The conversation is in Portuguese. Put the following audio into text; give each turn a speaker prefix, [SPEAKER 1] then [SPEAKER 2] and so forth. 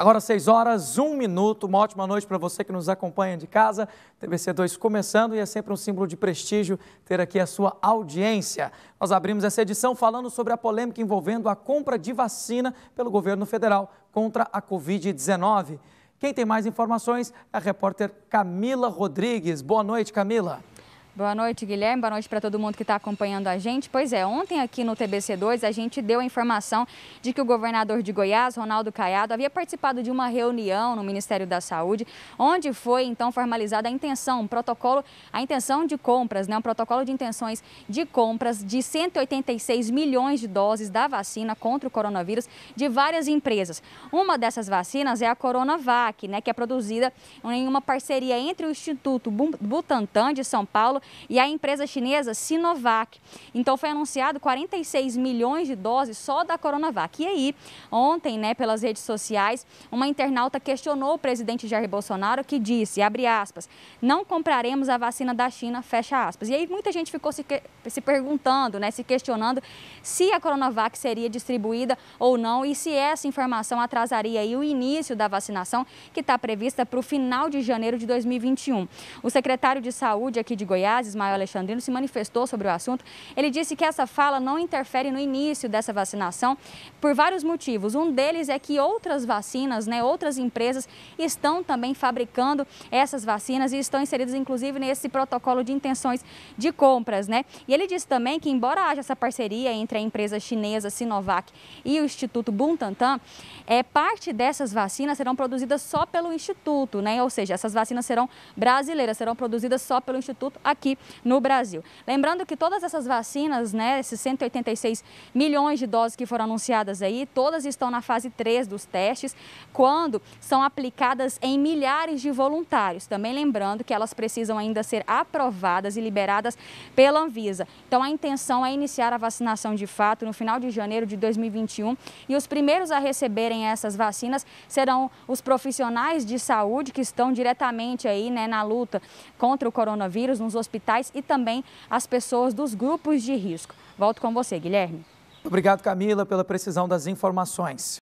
[SPEAKER 1] Agora 6 horas, 1 minuto, uma ótima noite para você que nos acompanha de casa. TVC2 começando e é sempre um símbolo de prestígio ter aqui a sua audiência. Nós abrimos essa edição falando sobre a polêmica envolvendo a compra de vacina pelo governo federal contra a Covid-19. Quem tem mais informações é a repórter Camila Rodrigues. Boa noite, Camila.
[SPEAKER 2] Boa noite, Guilherme. Boa noite para todo mundo que está acompanhando a gente. Pois é, ontem aqui no TBC2 a gente deu a informação de que o governador de Goiás, Ronaldo Caiado, havia participado de uma reunião no Ministério da Saúde, onde foi então formalizada a intenção, um protocolo, a intenção de compras, né, um protocolo de intenções de compras de 186 milhões de doses da vacina contra o coronavírus de várias empresas. Uma dessas vacinas é a Coronavac, né, que é produzida em uma parceria entre o Instituto Butantan de São Paulo e a empresa chinesa Sinovac. Então foi anunciado 46 milhões de doses só da Coronavac. E aí, ontem, né, pelas redes sociais, uma internauta questionou o presidente Jair Bolsonaro que disse, abre aspas, não compraremos a vacina da China, fecha aspas. E aí muita gente ficou se, que... se perguntando, né, se questionando se a Coronavac seria distribuída ou não e se essa informação atrasaria aí o início da vacinação que está prevista para o final de janeiro de 2021. O secretário de Saúde aqui de Goiás Goiás, Ismael Alexandrino, se manifestou sobre o assunto. Ele disse que essa fala não interfere no início dessa vacinação por vários motivos. Um deles é que outras vacinas, né, outras empresas estão também fabricando essas vacinas e estão inseridas, inclusive, nesse protocolo de intenções de compras. Né? E ele disse também que, embora haja essa parceria entre a empresa chinesa Sinovac e o Instituto Buntantan, é, parte dessas vacinas serão produzidas só pelo Instituto, né? ou seja, essas vacinas serão brasileiras, serão produzidas só pelo Instituto aqui aqui no Brasil. Lembrando que todas essas vacinas, né, esses 186 milhões de doses que foram anunciadas aí, todas estão na fase 3 dos testes, quando são aplicadas em milhares de voluntários. Também lembrando que elas precisam ainda ser aprovadas e liberadas pela Anvisa. Então a intenção é iniciar a vacinação de fato no final de janeiro de 2021 e os primeiros a receberem essas vacinas serão os profissionais de saúde que estão diretamente aí, né, na luta contra o coronavírus nos hospitais hospitais e também as pessoas dos grupos de risco. Volto com você, Guilherme.
[SPEAKER 1] Obrigado, Camila, pela precisão das informações.